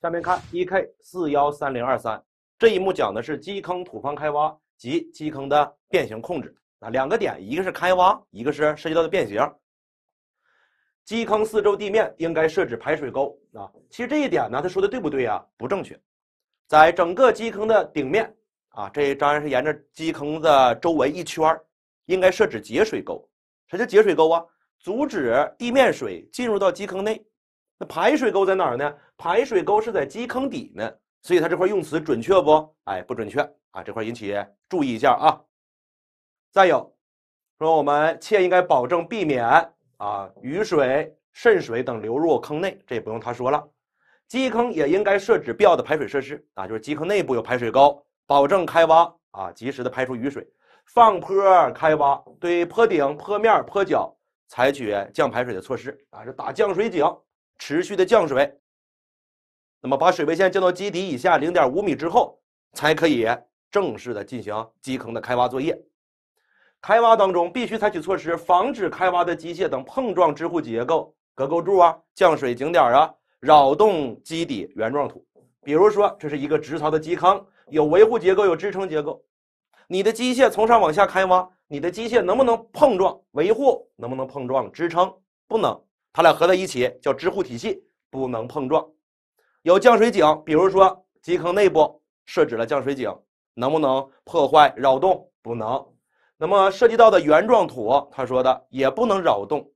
下面看 EK 四幺三零二三这一幕讲的是基坑土方开挖及基坑的变形控制。啊，两个点，一个是开挖，一个是涉及到的变形。基坑四周地面应该设置排水沟啊。其实这一点呢，他说的对不对啊？不正确。在整个基坑的顶面啊，这当然是沿着基坑的周围一圈应该设置截水沟。啥叫截水沟啊？阻止地面水进入到基坑内。那排水沟在哪儿呢？排水沟是在基坑底呢，所以它这块用词准确不？哎，不准确啊，这块引起注意一下啊。再有说我们切应该保证避免啊雨水渗水等流入坑内，这也不用他说了。基坑也应该设置必要的排水设施啊，就是基坑内部有排水沟，保证开挖啊及时的排出雨水。放坡开挖对坡顶、坡面、坡脚采取降排水的措施啊，这打降水井。持续的降水，那么把水位线降到基底以下零点五米之后，才可以正式的进行基坑的开挖作业。开挖当中必须采取措施，防止开挖的机械等碰撞支护结构、隔构柱啊、降水井点啊，扰动基底原状土。比如说，这是一个直槽的基坑，有维护结构，有支撑结构。你的机械从上往下开挖，你的机械能不能碰撞维护？能不能碰撞支撑？不能。它俩合在一起叫支护体系，不能碰撞。有降水井，比如说基坑内部设置了降水井，能不能破坏扰动？不能。那么涉及到的原状土，他说的也不能扰动。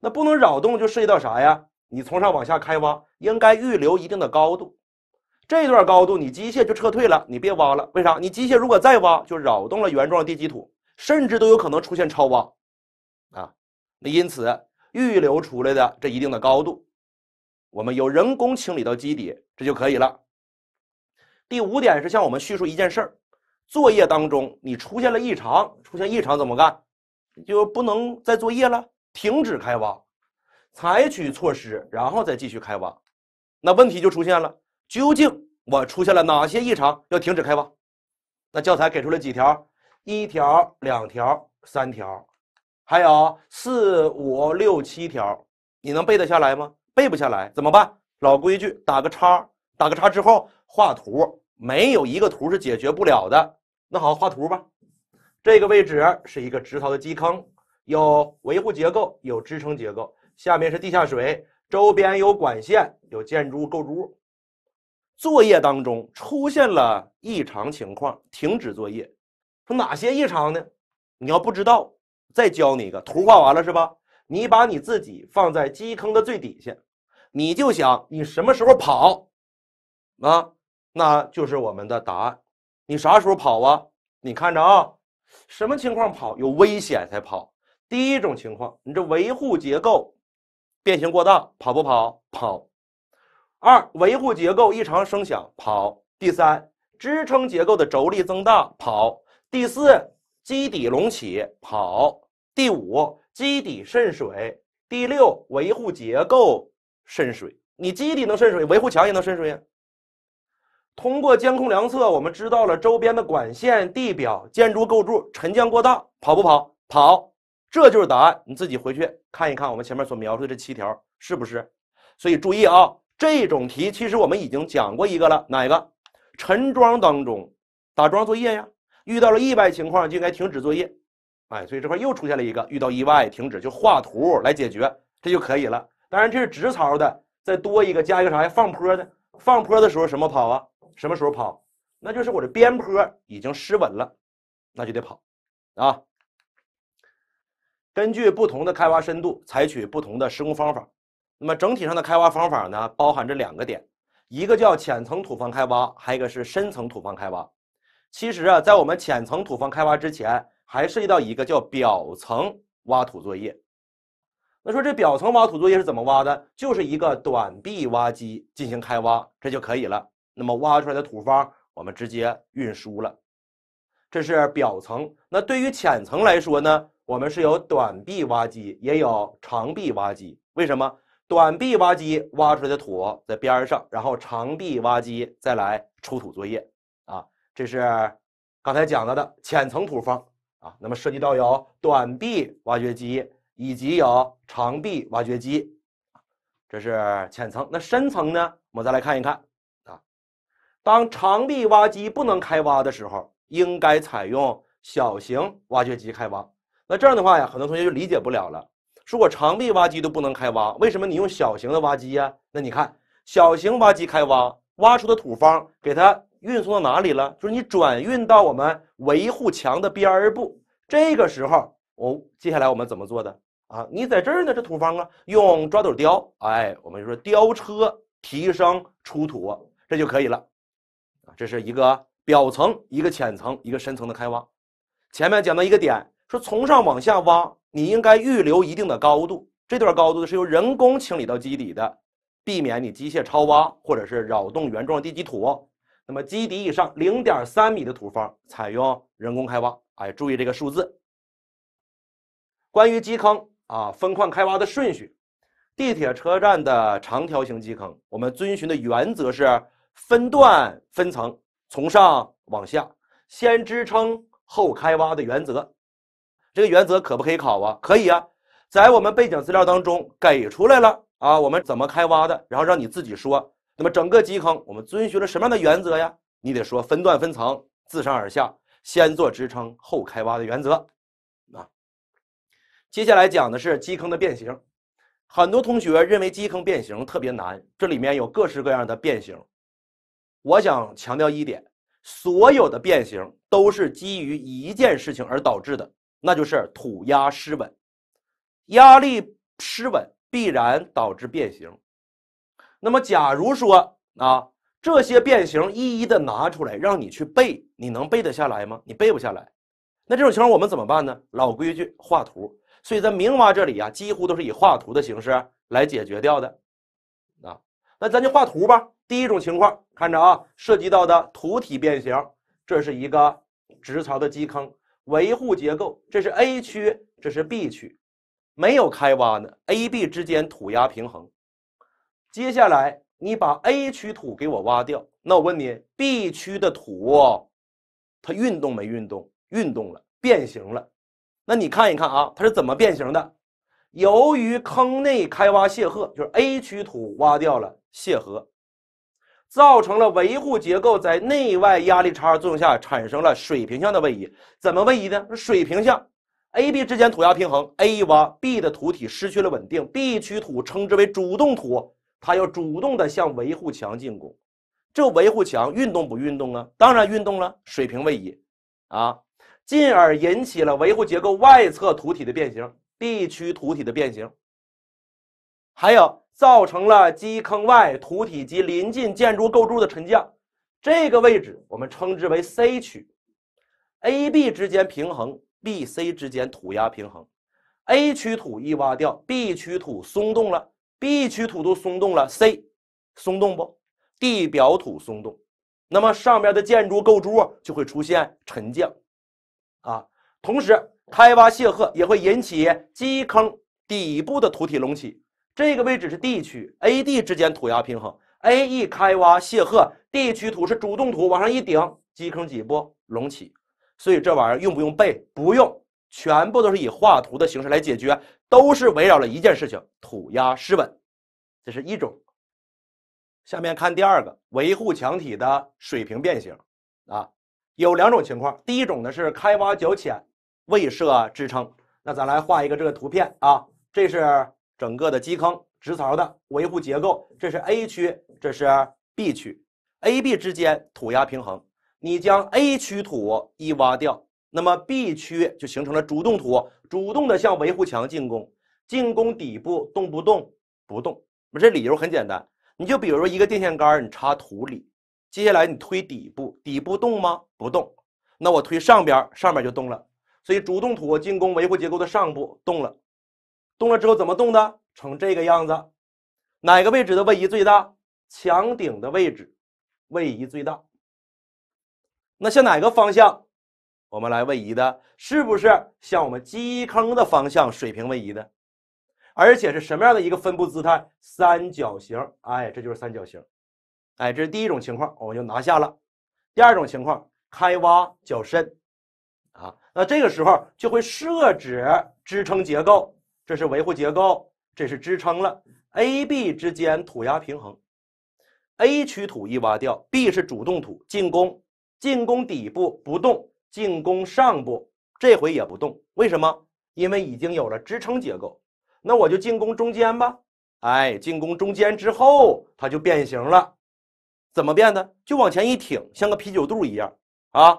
那不能扰动，就涉及到啥呀？你从上往下开挖，应该预留一定的高度。这段高度你机械就撤退了，你别挖了。为啥？你机械如果再挖，就扰动了原状地基土，甚至都有可能出现超挖啊。那因此。预留出来的这一定的高度，我们有人工清理到基底，这就可以了。第五点是向我们叙述一件事儿：作业当中你出现了异常，出现异常怎么干？就不能再作业了，停止开挖，采取措施，然后再继续开挖。那问题就出现了，究竟我出现了哪些异常要停止开挖？那教材给出了几条？一条、两条、三条。还有四五六七条，你能背得下来吗？背不下来怎么办？老规矩，打个叉，打个叉之后画图，没有一个图是解决不了的。那好，画图吧。这个位置是一个直槽的基坑，有维护结构，有支撑结构，下面是地下水，周边有管线，有建筑物构筑物。作业当中出现了异常情况，停止作业。说哪些异常呢？你要不知道。再教你一个图，画完了是吧？你把你自己放在基坑的最底下，你就想你什么时候跑啊？那就是我们的答案。你啥时候跑啊？你看着啊，什么情况跑？有危险才跑。第一种情况，你这维护结构变形过大，跑不跑？跑。二，维护结构异常声响，跑。第三，支撑结构的轴力增大，跑。第四，基底隆起，跑。第五，基底渗水；第六，维护结构渗水。你基底能渗水，维护墙也能渗水呀。通过监控量测，我们知道了周边的管线、地表、建筑构筑沉降过大，跑不跑？跑，这就是答案。你自己回去看一看，我们前面所描述的这七条是不是？所以注意啊，这种题其实我们已经讲过一个了，哪一个？沉桩当中打桩作业呀，遇到了意外情况就应该停止作业。哎，所以这块又出现了一个遇到意外停止，就画图来解决，这就可以了。当然，这是直槽的，再多一个加一个啥呀？放坡的，放坡的时候什么跑啊？什么时候跑？那就是我的边坡已经失稳了，那就得跑啊。根据不同的开挖深度，采取不同的施工方法。那么整体上的开挖方法呢，包含着两个点，一个叫浅层土方开挖，还一个是深层土方开挖。其实啊，在我们浅层土方开挖之前。还涉及到一个叫表层挖土作业。那说这表层挖土作业是怎么挖的？就是一个短臂挖机进行开挖，这就可以了。那么挖出来的土方，我们直接运输了。这是表层。那对于浅层来说呢？我们是有短臂挖机，也有长臂挖机。为什么？短臂挖机挖出来的土在边上，然后长臂挖机再来出土作业。啊，这是刚才讲到的浅层土方。啊，那么涉及到有短臂挖掘机以及有长臂挖掘机，这是浅层。那深层呢？我们再来看一看啊。当长臂挖机不能开挖的时候，应该采用小型挖掘机开挖。那这样的话呀，很多同学就理解不了了。说我长臂挖机都不能开挖，为什么你用小型的挖机呀？那你看，小型挖机开挖挖出的土方，给它。运送到哪里了？就是你转运到我们维护墙的边儿部。这个时候，我接下来我们怎么做的啊？你在这儿呢，这土方啊，用抓斗雕，哎，我们就说雕车提升出土，这就可以了。啊，这是一个表层、一个浅层、一个深层的开挖。前面讲到一个点，说从上往下挖，你应该预留一定的高度，这段高度是由人工清理到基底的，避免你机械超挖或者是扰动原状地基土。那么基底以上0.3米的土方采用人工开挖，哎，注意这个数字。关于基坑啊，分矿开挖的顺序，地铁车站的长条形基坑，我们遵循的原则是分段分层，从上往下，先支撑后开挖的原则。这个原则可不可以考啊？可以啊，在我们背景资料当中给出来了啊，我们怎么开挖的，然后让你自己说。那么整个基坑，我们遵循了什么样的原则呀？你得说分段分层、自上而下、先做支撑后开挖的原则。啊，接下来讲的是基坑的变形。很多同学认为基坑变形特别难，这里面有各式各样的变形。我想强调一点，所有的变形都是基于一件事情而导致的，那就是土压失稳，压力失稳必然导致变形。那么，假如说啊，这些变形一一的拿出来让你去背，你能背得下来吗？你背不下来。那这种情况我们怎么办呢？老规矩，画图。所以在明挖这里啊，几乎都是以画图的形式来解决掉的。啊，那咱就画图吧。第一种情况，看着啊，涉及到的土体变形，这是一个直槽的基坑，维护结构，这是 A 区，这是 B 区，没有开挖呢，A、B 之间土压平衡。接下来，你把 A 区土给我挖掉，那我问你，B 区的土它运动没运动？运动了，变形了。那你看一看啊，它是怎么变形的？由于坑内开挖泄壑，就是 A 区土挖掉了泄荷，造成了维护结构在内外压力差作用下产生了水平向的位移。怎么位移呢？水平向。A、B 之间土压平衡，A 挖，B 的土体失去了稳定，B 区土称之为主动土。它要主动地向维护墙进攻，这维护墙运动不运动啊？当然运动了，水平位移，啊，进而引起了维护结构外侧土体的变形，b 区土体的变形，还有造成了基坑外土体及邻近建筑构筑的沉降。这个位置我们称之为 c 区，a、b 之间平衡，b、c 之间土压平衡，a 区土一挖掉，b 区土松动了。B 区土都松动了，C 松动不？地表土松动，那么上边的建筑构筑就会出现沉降，啊，同时开挖泄壑也会引起基坑底部的土体隆起。这个位置是 D 区，A、D 之间土压平衡，A 一开挖泄壑 d 区土是主动土，往上一顶，基坑底部隆起。所以这玩意儿用不用背？不用。全部都是以画图的形式来解决，都是围绕了一件事情：土压湿稳。这是一种。下面看第二个，维护墙体的水平变形啊，有两种情况。第一种呢是开挖较浅，未设支撑。那咱来画一个这个图片啊，这是整个的基坑直槽的维护结构，这是 A 区，这是 B 区，A、B 之间土压平衡。你将 A 区土一挖掉。那么 B 区就形成了主动图，主动的向维护墙进攻，进攻底部动不动不动？我这理由很简单，你就比如说一个电线杆，你插土里，接下来你推底部，底部动吗？不动。那我推上边，上面就动了。所以主动土进攻维护结构的上部动了，动了之后怎么动的？成这个样子，哪个位置的位移最大？墙顶的位置位移最大。那向哪个方向？我们来位移的，是不是向我们基坑的方向水平位移的？而且是什么样的一个分布姿态？三角形，哎，这就是三角形，哎，这是第一种情况，我们就拿下了。第二种情况，开挖较深，啊，那这个时候就会设置支撑结构，这是维护结构，这是支撑了。A、B 之间土压平衡，A 区土一挖掉，B 是主动土进攻，进攻底部不动。进攻上部，这回也不动，为什么？因为已经有了支撑结构。那我就进攻中间吧。哎，进攻中间之后，它就变形了。怎么变的？就往前一挺，像个啤酒肚一样啊。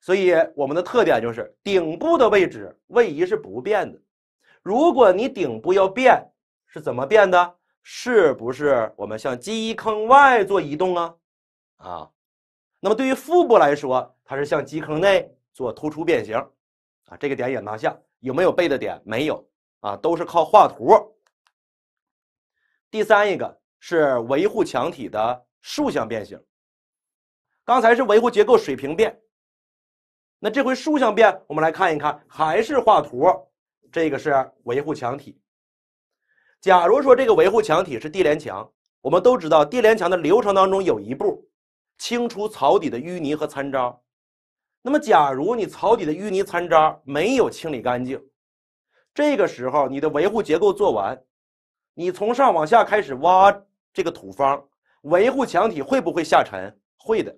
所以我们的特点就是顶部的位置位移是不变的。如果你顶部要变，是怎么变的？是不是我们向基坑外做移动啊？啊，那么对于腹部来说。它是向基坑内做突出变形，啊，这个点也拿下。有没有背的点？没有啊，都是靠画图。第三一个是维护墙体的竖向变形。刚才是维护结构水平变，那这回竖向变，我们来看一看，还是画图。这个是维护墙体。假如说这个维护墙体是地连墙，我们都知道地连墙的流程当中有一步，清除槽底的淤泥和残渣。那么，假如你槽底的淤泥残渣没有清理干净，这个时候你的维护结构做完，你从上往下开始挖这个土方，维护墙体会不会下沉？会的，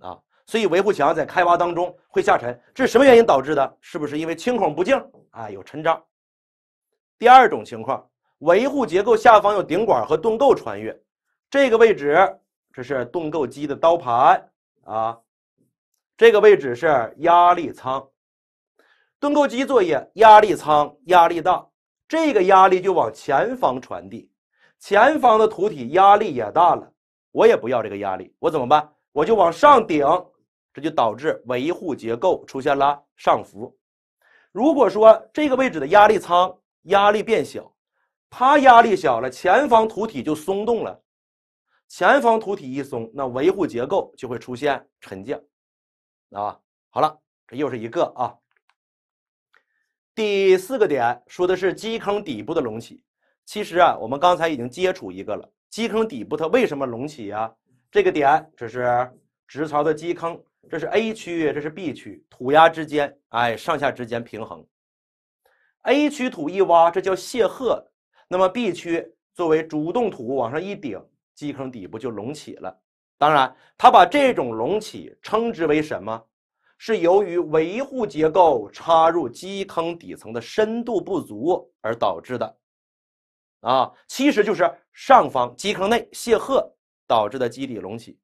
啊，所以维护墙在开挖当中会下沉。这是什么原因导致的？是不是因为清孔不净啊？有沉渣。第二种情况，维护结构下方有顶管和盾构穿越，这个位置这是盾构机的刀盘啊。这个位置是压力舱，盾构机作业压力舱压力大，这个压力就往前方传递，前方的土体压力也大了，我也不要这个压力，我怎么办？我就往上顶，这就导致维护结构出现了上浮。如果说这个位置的压力舱压力变小，它压力小了，前方土体就松动了，前方土体一松，那维护结构就会出现沉降。啊，好了，这又是一个啊。第四个点说的是基坑底部的隆起。其实啊，我们刚才已经接触一个了。基坑底部它为什么隆起啊？这个点这是直槽的基坑，这是 A 区，这是 B 区，土压之间，哎，上下之间平衡。A 区土一挖，这叫泄壑，那么 B 区作为主动土往上一顶，基坑底部就隆起了。当然，它把这种隆起称之为什么？是由于维护结构插入基坑底层的深度不足而导致的，啊，其实就是上方基坑内泄荷导致的基底隆起。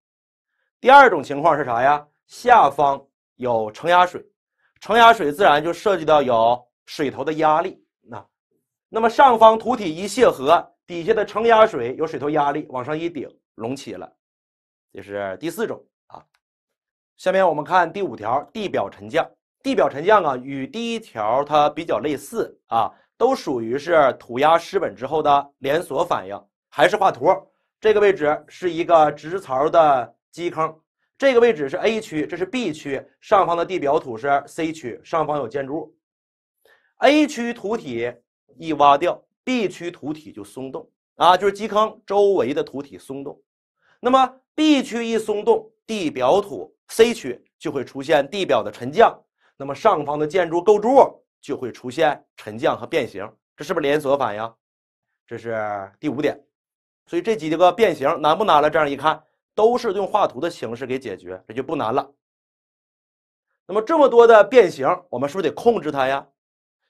第二种情况是啥呀？下方有承压水，承压水自然就涉及到有水头的压力，那，那么上方土体一泄合，底下的承压水有水头压力往上一顶，隆起了。这是第四种啊，下面我们看第五条，地表沉降。地表沉降啊，与第一条它比较类似啊，都属于是土压失稳之后的连锁反应。还是画图，这个位置是一个直槽的基坑，这个位置是 A 区，这是 B 区，上方的地表土是 C 区，上方有建筑物。A 区土体一挖掉，B 区土体就松动啊，就是基坑周围的土体松动。那么 B 区一松动，地表土 C 区就会出现地表的沉降，那么上方的建筑构筑物就会出现沉降和变形，这是不是连锁反应？这是第五点。所以这几个变形难不难了？这样一看，都是用画图的形式给解决，这就不难了。那么这么多的变形，我们是不是得控制它呀？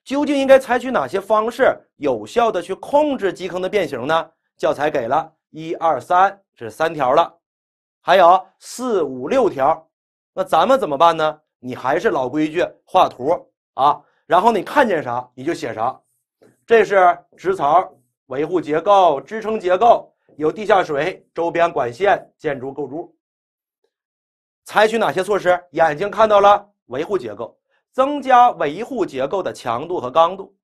究竟应该采取哪些方式有效的去控制基坑的变形呢？教材给了一二三。这是三条了，还有四五六条，那咱们怎么办呢？你还是老规矩画图啊，然后你看见啥你就写啥。这是直槽维护结构、支撑结构，有地下水、周边管线、建筑构筑。采取哪些措施？眼睛看到了维护结构，增加维护结构的强度和刚度。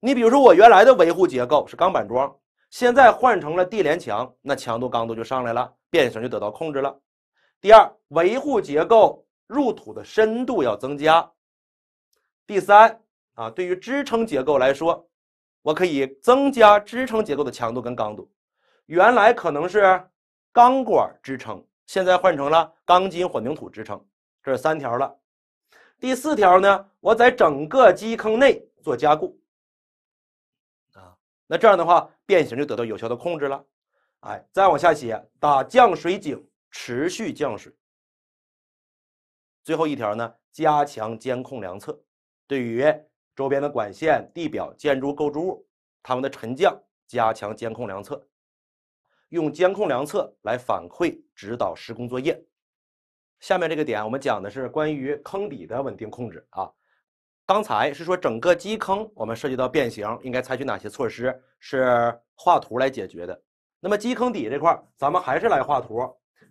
你比如说，我原来的维护结构是钢板桩。现在换成了地连墙，那强度、刚度就上来了，变形就得到控制了。第二，维护结构入土的深度要增加。第三啊，对于支撑结构来说，我可以增加支撑结构的强度跟刚度。原来可能是钢管支撑，现在换成了钢筋混凝土支撑，这是三条了。第四条呢，我在整个基坑内做加固。那这样的话，变形就得到有效的控制了。哎，再往下写，打降水井，持续降水。最后一条呢，加强监控量测，对于周边的管线、地表建筑构筑物，它们的沉降，加强监控量测，用监控量测来反馈指导施工作业。下面这个点，我们讲的是关于坑底的稳定控制啊。刚才是说整个基坑，我们涉及到变形，应该采取哪些措施？是画图来解决的。那么基坑底这块儿，咱们还是来画图。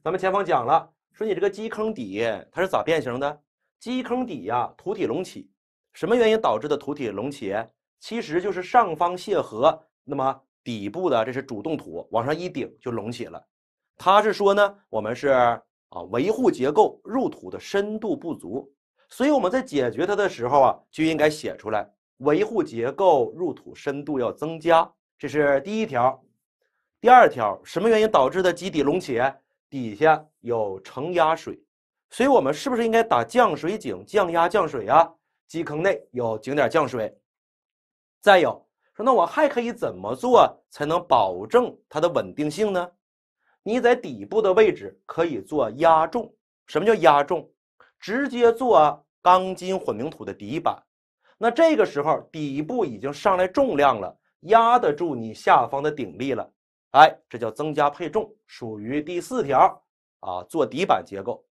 咱们前方讲了，说你这个基坑底它是咋变形的？基坑底呀，土体隆起，什么原因导致的土体隆起？其实就是上方卸河，那么底部的这是主动土往上一顶就隆起了。它是说呢，我们是啊，维护结构入土的深度不足。所以我们在解决它的时候啊，就应该写出来，维护结构入土深度要增加，这是第一条。第二条，什么原因导致的基底隆起？底下有承压水，所以我们是不是应该打降水井降压降水啊？基坑内有井点降水。再有，说那我还可以怎么做才能保证它的稳定性呢？你在底部的位置可以做压重，什么叫压重？直接做钢筋混凝土的底板，那这个时候底部已经上来重量了，压得住你下方的顶力了，哎，这叫增加配重，属于第四条啊，做底板结构。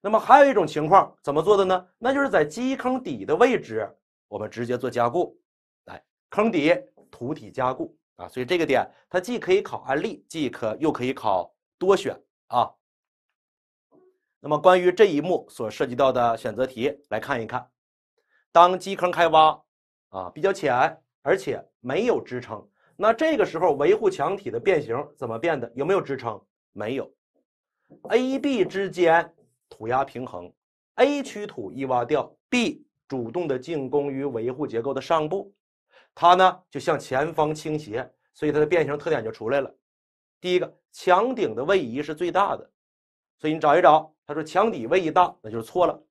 那么还有一种情况怎么做的呢？那就是在基坑底的位置，我们直接做加固，来坑底土体加固啊。所以这个点它既可以考案例，既可又可以考多选啊。那么关于这一幕所涉及到的选择题来看一看，当基坑开挖啊比较浅，而且没有支撑，那这个时候维护墙体的变形怎么变的？有没有支撑？没有。A、B 之间土压平衡，A 区土一挖掉，B 主动的进攻于维护结构的上部，它呢就向前方倾斜，所以它的变形特点就出来了。第一个，墙顶的位移是最大的，所以你找一找。他说墙底位移大，那就是错了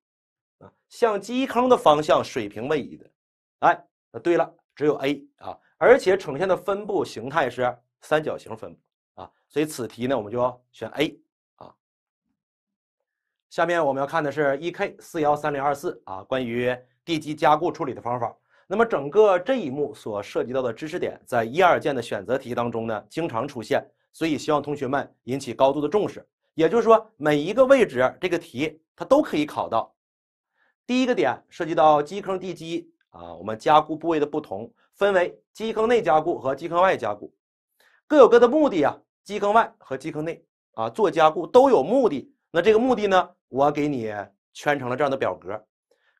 啊，向基坑的方向水平位移的，哎，那对了，只有 A 啊，而且呈现的分布形态是三角形分布啊，所以此题呢，我们就选 A 啊。下面我们要看的是 E K 四幺三零二四啊，关于地基加固处理的方法。那么整个这一幕所涉及到的知识点，在一二建的选择题当中呢，经常出现，所以希望同学们引起高度的重视。也就是说，每一个位置这个题它都可以考到。第一个点涉及到基坑地基啊，我们加固部位的不同，分为基坑内加固和基坑外加固，各有各的目的啊。基坑外和基坑内啊做加固都有目的。那这个目的呢，我给你圈成了这样的表格。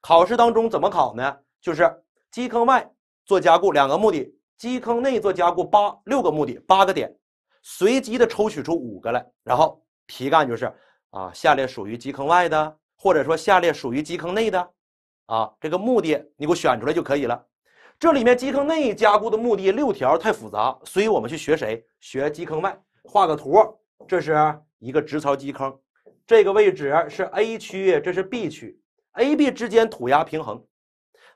考试当中怎么考呢？就是基坑外做加固两个目的，基坑内做加固八六个目的八个点，随机的抽取出五个来，然后。题干就是啊，下列属于基坑外的，或者说下列属于基坑内的，啊，这个目的你给我选出来就可以了。这里面基坑内加固的目的六条太复杂，所以我们去学谁？学基坑外，画个图，这是一个直槽基坑，这个位置是 A 区，这是 B 区，A、B 之间土压平衡。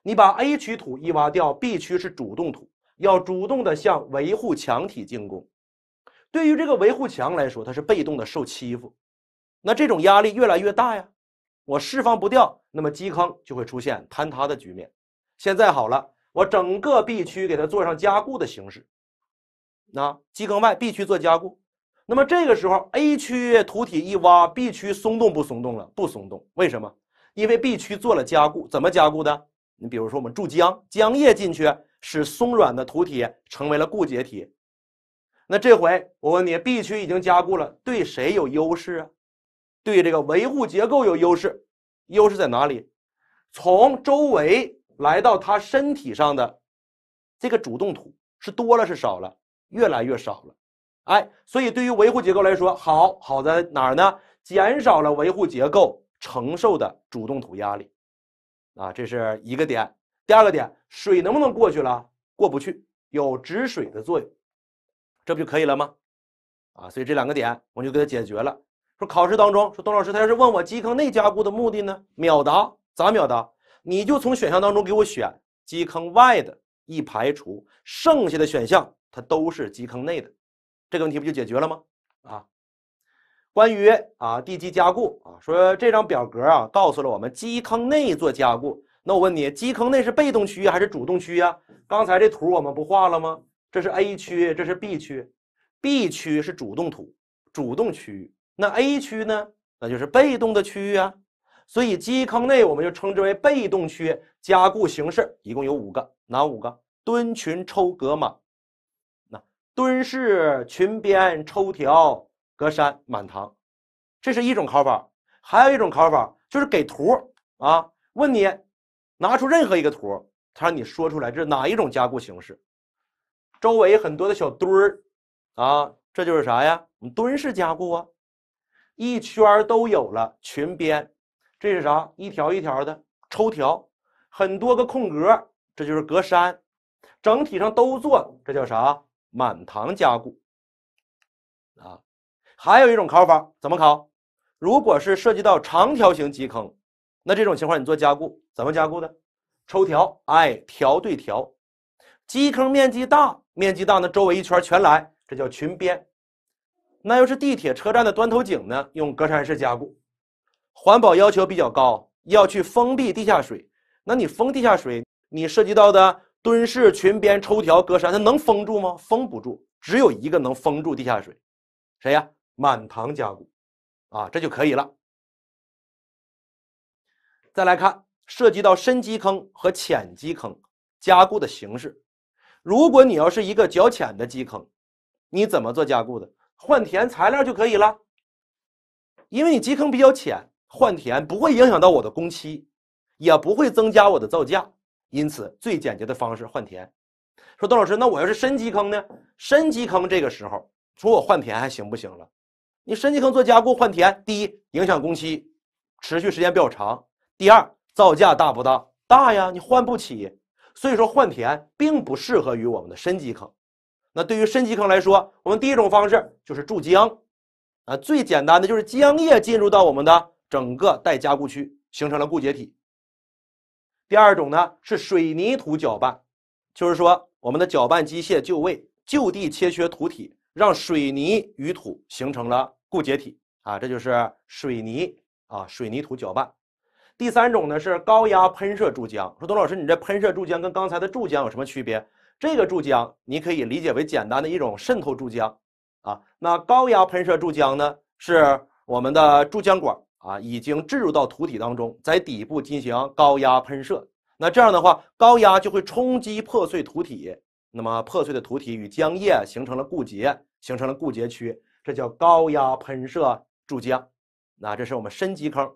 你把 A 区土一挖掉，B 区是主动土，要主动的向维护墙体进攻。对于这个维护墙来说，它是被动的受欺负，那这种压力越来越大呀，我释放不掉，那么基坑就会出现坍塌的局面。现在好了，我整个 B 区给它做上加固的形式，那基坑外 B 区做加固，那么这个时候 A 区土体一挖，B 区松动不松动了？不松动，为什么？因为 B 区做了加固，怎么加固的？你比如说我们注浆，浆液进去，使松软的土体成为了固结体。那这回我问你，B 区已经加固了，对谁有优势啊？对这个维护结构有优势，优势在哪里？从周围来到他身体上的这个主动土是多了是少了？越来越少了，哎，所以对于维护结构来说，好，好在哪儿呢？减少了维护结构承受的主动土压力，啊，这是一个点。第二个点，水能不能过去了？过不去，有止水的作用。这不就可以了吗？啊，所以这两个点我们就给它解决了。说考试当中，说董老师他要是问我基坑内加固的目的呢，秒答，咋秒答？你就从选项当中给我选基坑外的，一排除，剩下的选项它都是基坑内的，这个问题不就解决了吗？啊，关于啊地基加固啊，说这张表格啊告诉了我们基坑内做加固，那我问你，基坑内是被动区还是主动区呀？刚才这图我们不画了吗？这是 A 区，这是 B 区，B 区是主动土，主动区域。那 A 区呢？那就是被动的区域啊。所以基坑内我们就称之为被动区。加固形式一共有五个，哪五个？蹲、群抽隔满。那蹲式、群边抽条、隔山满堂，这是一种考法。还有一种考法就是给图啊，问你拿出任何一个图，他让你说出来这是哪一种加固形式。周围很多的小墩儿，啊，这就是啥呀？你墩式加固啊，一圈都有了，裙边，这是啥？一条一条的抽条，很多个空格，这就是隔栅，整体上都做，这叫啥？满堂加固。啊，还有一种考法，怎么考？如果是涉及到长条形基坑，那这种情况你做加固怎么加固的？抽条，哎，条对条，基坑面积大。面积大呢，周围一圈全来，这叫群边。那要是地铁车站的端头井呢？用隔山式加固，环保要求比较高，要去封闭地下水。那你封地下水，你涉及到的蹲式群边抽条隔山，它能封住吗？封不住，只有一个能封住地下水，谁呀？满堂加固啊，这就可以了。再来看涉及到深基坑和浅基坑加固的形式。如果你要是一个较浅的基坑，你怎么做加固的？换填材料就可以了，因为你基坑比较浅，换填不会影响到我的工期，也不会增加我的造价，因此最简洁的方式换填。说邓老师，那我要是深基坑呢？深基坑这个时候说我换填还行不行了？你深基坑做加固换填，第一影响工期，持续时间比较长；第二造价大不大？大呀，你换不起。所以说换填并不适合于我们的深基坑，那对于深基坑来说，我们第一种方式就是注浆，啊，最简单的就是浆液进入到我们的整个待加固区，形成了固结体。第二种呢是水泥土搅拌，就是说我们的搅拌机械就位，就地切削土体，让水泥与土形成了固结体，啊，这就是水泥啊水泥土搅拌。第三种呢是高压喷射注浆。说董老师，你这喷射注浆跟刚才的注浆有什么区别？这个注浆你可以理解为简单的一种渗透注浆，啊，那高压喷射注浆呢是我们的注浆管啊已经置入到土体当中，在底部进行高压喷射。那这样的话，高压就会冲击破碎土体，那么破碎的土体与浆液形成了固结，形成了固结区，这叫高压喷射注浆。那这是我们深基坑。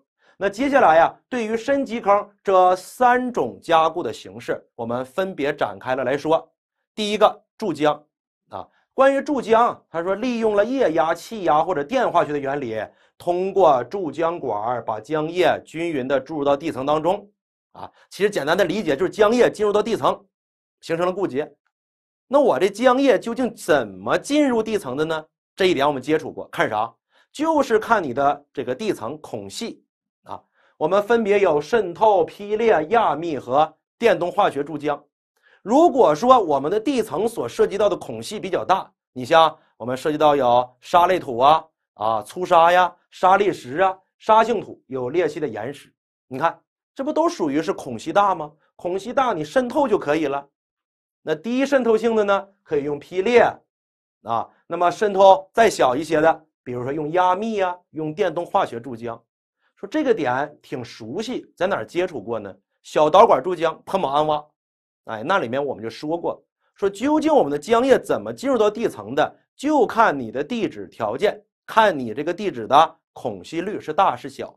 那接下来呀，对于深基坑这三种加固的形式，我们分别展开了来说。第一个注浆啊，关于注浆，他说利用了液压、气压或者电化学的原理，通过注浆管把浆液均匀的注入到地层当中啊。其实简单的理解就是浆液进入到地层，形成了固结。那我这浆液究竟怎么进入地层的呢？这一点我们接触过，看啥？就是看你的这个地层孔隙。我们分别有渗透、劈裂、压密和电动化学注浆。如果说我们的地层所涉及到的孔隙比较大，你像我们涉及到有砂类土啊、啊粗砂呀、砂砾石啊、沙性土，有裂隙的岩石，你看这不都属于是孔隙大吗？孔隙大，你渗透就可以了。那低渗透性的呢，可以用劈裂啊。那么渗透再小一些的，比如说用压密呀，用电动化学注浆。说这个点挺熟悉，在哪儿接触过呢？小导管注浆喷锚安挖，哎，那里面我们就说过，说究竟我们的浆液怎么进入到地层的，就看你的地质条件，看你这个地质的孔隙率是大是小。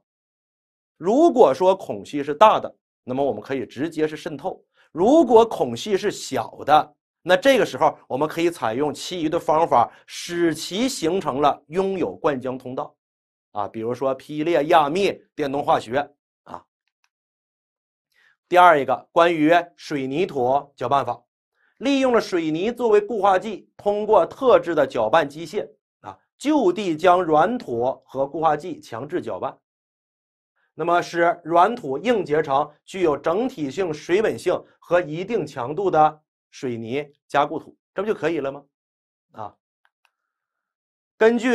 如果说孔隙是大的，那么我们可以直接是渗透；如果孔隙是小的，那这个时候我们可以采用其余的方法，使其形成了拥有灌浆通道。啊，比如说劈裂、压密、电动化学啊。第二一个，关于水泥土搅拌法，利用了水泥作为固化剂，通过特制的搅拌机械啊，就地将软土和固化剂强制搅拌，那么使软土硬结成具有整体性、水稳性和一定强度的水泥加固土，这不就可以了吗？啊，根据。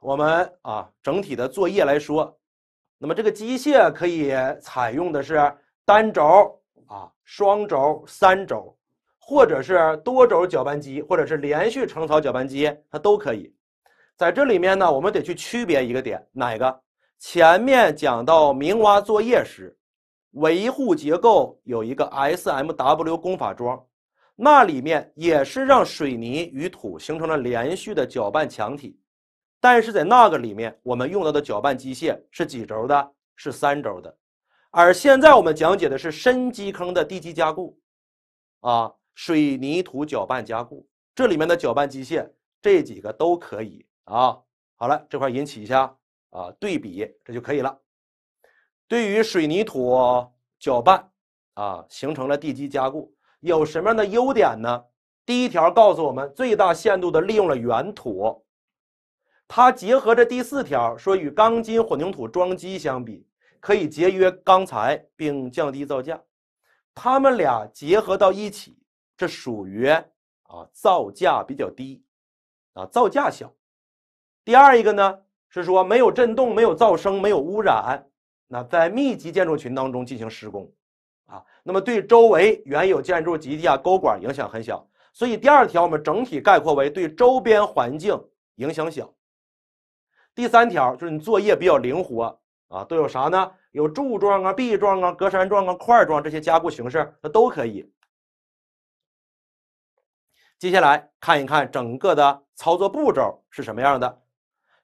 我们啊，整体的作业来说，那么这个机械可以采用的是单轴啊、双轴、三轴，或者是多轴搅拌机，或者是连续成槽搅拌机，它都可以。在这里面呢，我们得去区别一个点，哪个？前面讲到明挖作业时，维护结构有一个 SMW 工法桩，那里面也是让水泥与土形成了连续的搅拌墙体。但是在那个里面，我们用到的搅拌机械是几轴的？是三轴的。而现在我们讲解的是深基坑的地基加固，啊，水泥土搅拌加固，这里面的搅拌机械这几个都可以啊。好了，这块引起一下啊，对比这就可以了。对于水泥土搅拌啊，形成了地基加固，有什么样的优点呢？第一条告诉我们，最大限度的利用了原土。它结合着第四条说，与钢筋混凝土桩基相比，可以节约钢材并降低造价。它们俩结合到一起，这属于啊造价比较低，啊造价小。第二一个呢是说没有震动、没有噪声、没有污染，那在密集建筑群当中进行施工，啊，那么对周围原有建筑及地下沟管影响很小。所以第二条我们整体概括为对周边环境影响小。第三条就是你作业比较灵活啊，都有啥呢？有柱状啊、壁状啊、格栅状啊、块状这些加固形式，那都可以。接下来看一看整个的操作步骤是什么样的。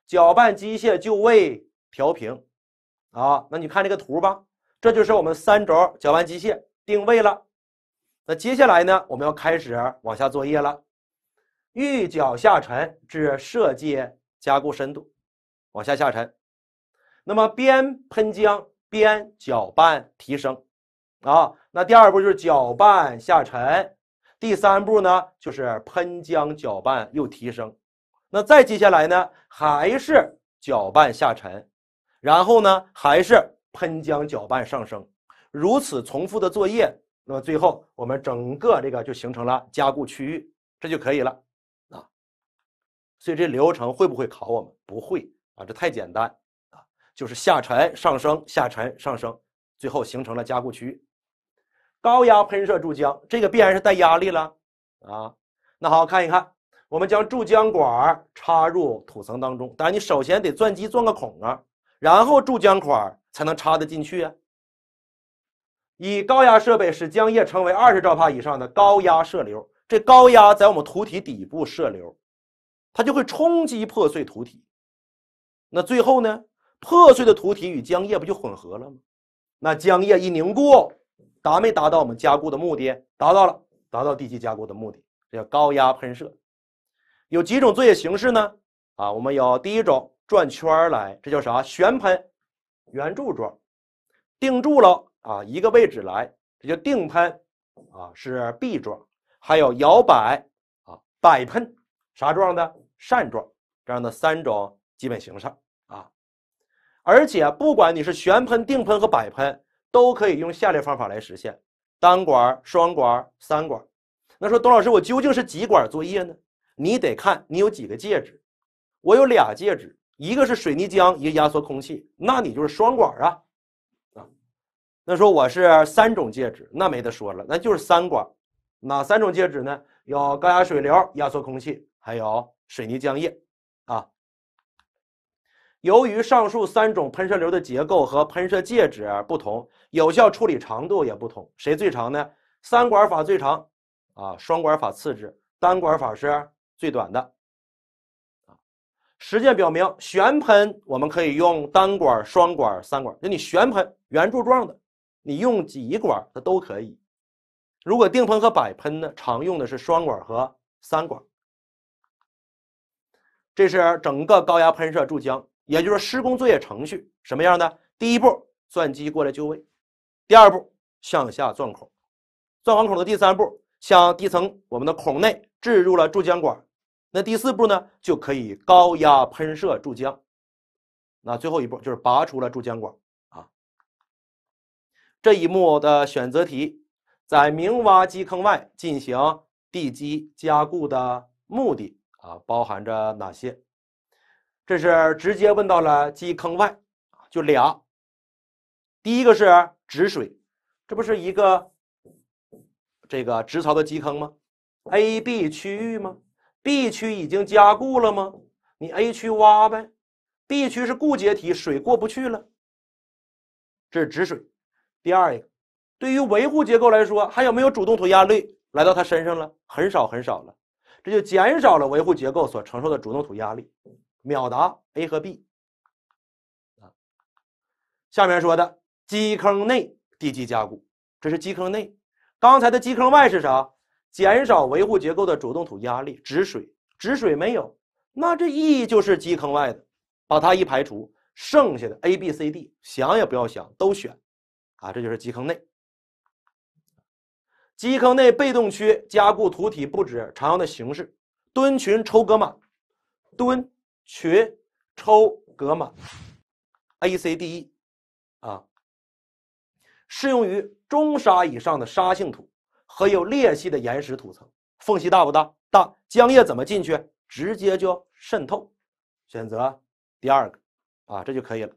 搅拌机械就位调平，啊，那你看这个图吧，这就是我们三轴搅拌机械定位了。那接下来呢，我们要开始往下作业了，预角下沉至设计加固深度。往下下沉，那么边喷浆边搅拌提升，啊，那第二步就是搅拌下沉，第三步呢就是喷浆搅拌又提升，那再接下来呢还是搅拌下沉，然后呢还是喷浆搅拌上升，如此重复的作业，那么最后我们整个这个就形成了加固区域，这就可以了啊。所以这流程会不会考我们？不会。啊，这太简单啊！就是下沉、上升、下沉、上升，最后形成了加固区。高压喷射注浆，这个必然是带压力了啊。那好看一看，我们将注浆管插入土层当中，当然你首先得钻机钻个孔啊，然后注浆管才能插得进去啊。以高压设备使浆液成为二十兆帕以上的高压射流，这高压在我们土体底部射流，它就会冲击破碎土体。那最后呢？破碎的土体与浆液不就混合了吗？那浆液一凝固，达没达到我们加固的目的？达到了，达到地基加固的目的。这叫高压喷射，有几种作业形式呢？啊，我们有第一种转圈来，这叫啥？悬喷，圆柱状；定住了啊，一个位置来，这叫定喷，啊，是 B 状；还有摇摆，啊，摆喷，啥状的？扇状。这样的三种。基本形式啊，而且不管你是悬喷、定喷和摆喷，都可以用下列方法来实现单管、双管、三管。那说董老师，我究竟是几管作业呢？你得看你有几个介质。我有俩介质，一个是水泥浆，一个压缩空气，那你就是双管啊。啊，那说我是三种介质，那没得说了，那就是三管。哪三种介质呢？有高压水流、压缩空气，还有水泥浆液。由于上述三种喷射流的结构和喷射介质不同，有效处理长度也不同。谁最长呢？三管法最长，啊，双管法次之，单管法是最短的。啊，实践表明，旋喷我们可以用单管、双管、三管。那你旋喷圆柱状的，你用几管它都可以。如果定喷和摆喷呢，常用的是双管和三管。这是整个高压喷射注浆。也就是施工作业程序什么样的？第一步，钻机过来就位；第二步，向下钻孔；钻完孔的第三步，向地层我们的孔内置入了注浆管；那第四步呢，就可以高压喷射注浆；那最后一步就是拔出了注浆管啊。这一幕的选择题，在明挖基坑外进行地基加固的目的啊，包含着哪些？这是直接问到了基坑外，就俩。第一个是止水，这不是一个这个直槽的基坑吗？A、B 区域吗？B 区已经加固了吗？你 A 区挖呗，B 区是固结体，水过不去了。这是止水。第二一个，对于维护结构来说，还有没有主动土压力来到它身上了？很少很少了，这就减少了维护结构所承受的主动土压力。秒答 A 和 B，啊，下面说的基坑内地基加固，这是基坑内。刚才的基坑外是啥？减少维护结构的主动土压力，止水，止水没有，那这 E 就是基坑外的，把它一排除，剩下的 A、B、C、D 想也不要想，都选，啊，这就是基坑内。基坑内被动区加固土体布置常用的形式：蹲群抽格码，蹲群抽格玛，A C D E，啊，适用于中沙以上的沙性土和有裂隙的岩石土层，缝隙大不大？大，浆液怎么进去？直接就渗透，选择第二个，啊，这就可以了。